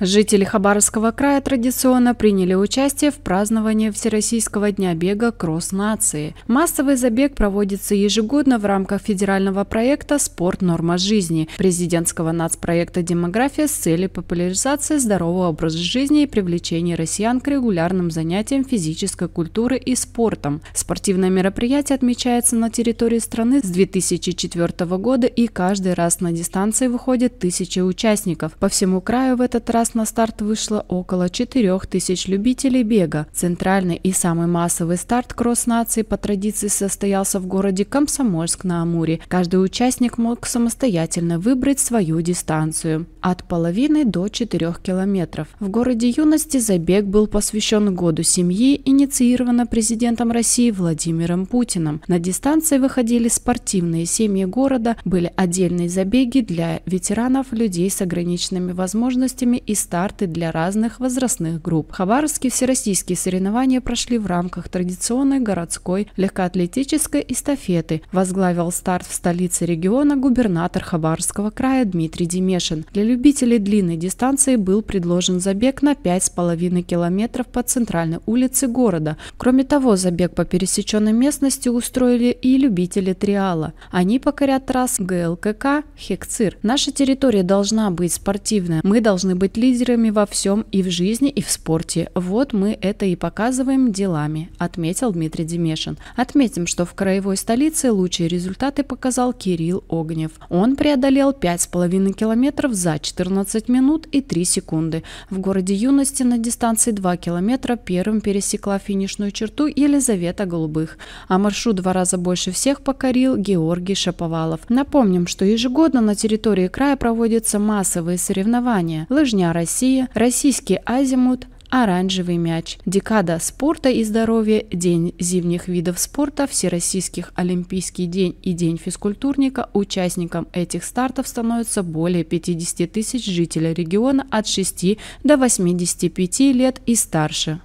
Жители Хабаровского края традиционно приняли участие в праздновании Всероссийского дня бега «Кросс нации». Массовый забег проводится ежегодно в рамках федерального проекта «Спорт. Норма жизни» президентского нацпроекта «Демография» с целью популяризации здорового образа жизни и привлечения россиян к регулярным занятиям физической культуры и спортом. Спортивное мероприятие отмечается на территории страны с 2004 года и каждый раз на дистанции выходит тысячи участников. По всему краю в этот раз раз на старт вышло около 4000 любителей бега. Центральный и самый массовый старт кросс-нации по традиции состоялся в городе Комсомольск на Амуре. Каждый участник мог самостоятельно выбрать свою дистанцию – от половины до 4 километров. В городе юности забег был посвящен году семьи, инициировано президентом России Владимиром Путиным. На дистанции выходили спортивные семьи города, были отдельные забеги для ветеранов, людей с ограниченными возможностями и и старты для разных возрастных групп. Хабаровские всероссийские соревнования прошли в рамках традиционной городской легкоатлетической эстафеты. Возглавил старт в столице региона губернатор Хабаровского края Дмитрий Демешин. Для любителей длинной дистанции был предложен забег на 5,5 километров по центральной улице города. Кроме того, забег по пересеченной местности устроили и любители триала. Они покорят трасс ГЛКК «Хекцир». Наша территория должна быть спортивная. Мы должны быть лидерами во всем и в жизни, и в спорте. Вот мы это и показываем делами, отметил Дмитрий Демешин. Отметим, что в краевой столице лучшие результаты показал Кирилл Огнев. Он преодолел 5,5 километров за 14 минут и 3 секунды. В городе Юности на дистанции 2 километра первым пересекла финишную черту Елизавета Голубых. А маршрут два раза больше всех покорил Георгий Шаповалов. Напомним, что ежегодно на территории края проводятся массовые соревнования – лыжня Россия, российский азимут, оранжевый мяч. Декада спорта и здоровья, День зимних видов спорта, Всероссийских Олимпийский день и День физкультурника. Участникам этих стартов становится более 50 тысяч жителей региона от 6 до 85 лет и старше.